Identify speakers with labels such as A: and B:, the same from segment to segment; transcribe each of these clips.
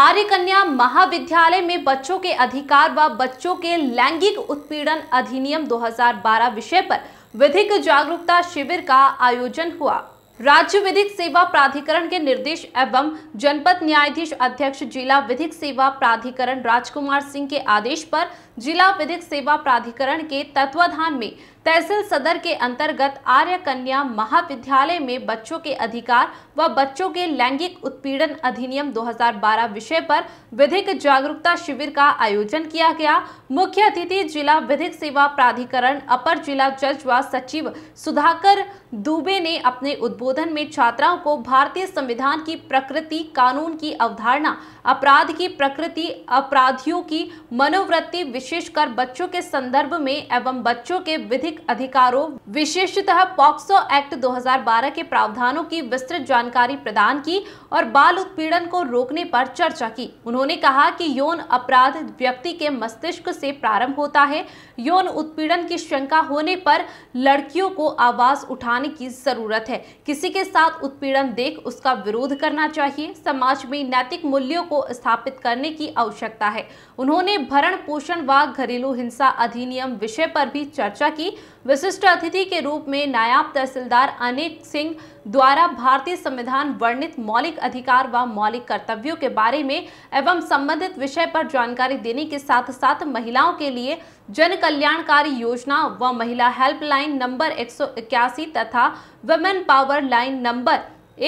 A: आर्य कन्या महाविद्यालय में बच्चों के अधिकार व बच्चों के लैंगिक उत्पीड़न अधिनियम 2012 विषय पर विधिक जागरूकता शिविर का आयोजन हुआ राज्य विधिक सेवा प्राधिकरण के निर्देश एवं जनपद न्यायाधीश अध्यक्ष जिला विधिक सेवा प्राधिकरण राजकुमार सिंह के आदेश पर जिला विधिक सेवा प्राधिकरण के तत्वाधान में तहसील सदर के अंतर्गत आर्य कन्या महाविद्यालय में बच्चों के अधिकार व बच्चों के लैंगिक उत्पीड़न अधिनियम 2012 विषय पर विधिक जागरूकता शिविर का आयोजन किया गया मुख्य अतिथि जिला विधिक सेवा प्राधिकरण अपर जिला जज व सचिव सुधाकर दुबे ने अपने उद्बोधन में छात्राओं को भारतीय संविधान की प्रकृति कानून की अवधारणा अपराध की प्रकृति अपराधियों की मनोवृत्ति विशेषकर बच्चों के संदर्भ में एवं बच्चों के विधिक अधिकारों विशेषतः पॉक्सो एक्ट 2012 के प्रावधानों की विस्तृत जानकारी प्रदान की और बाल उत्पीड़न को रोकने पर चर्चा की उन्होंने कहा कि यौन अपराध व्यक्ति के मस्तिष्क से प्रारंभ होता है यौन उत्पीड़न की शंका होने पर लड़कियों को आवाज उठाने की जरूरत है किसी के साथ उत्पीड़न देख उसका विरोध करना चाहिए समाज में नैतिक मूल्यों को स्थापित करने की आवश्यकता है उन्होंने भरण पोषण विवाह घरेलू हिंसा अधिनियम विषय पर भी चर्चा की विशिष्ट अतिथि के रूप में नायाब तहसीलदार अनेक सिंह द्वारा भारतीय संविधान वर्णित मौलिक अधिकार व मौलिक कर्तव्यों के बारे में एवं संबंधित विषय पर जानकारी देने के साथ साथ महिलाओं के लिए जन कल्याणकारी योजना व महिला हेल्पलाइन नंबर एक तथा वुमेन पावर लाइन नंबर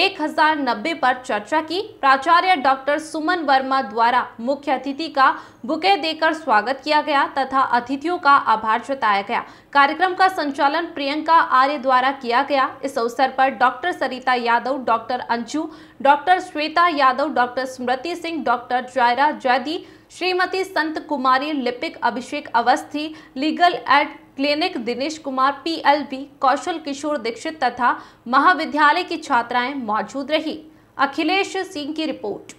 A: एक हजार नब्बे पर चर्चा की प्राचार्य डॉक्टर सुमन वर्मा द्वारा मुख्य अतिथि का बुके देकर स्वागत किया गया तथा अतिथियों का आभार जताया गया कार्यक्रम का संचालन प्रियंका आर्य द्वारा किया गया इस अवसर पर doctor Sarita Yadav doctor Anju doctor Shweta Yadav doctor Smriti Singh doctor Zaira Zaidi Shrimati Sant Kumari लिपिक Abhishek Awasthi legal aid clinic Dinesh Kumar PLV Kaushal Kishore Dixit तथा महाविद्यालय की छात्राएं मौजूद रही अखिलेश सिंह की रिपोर्ट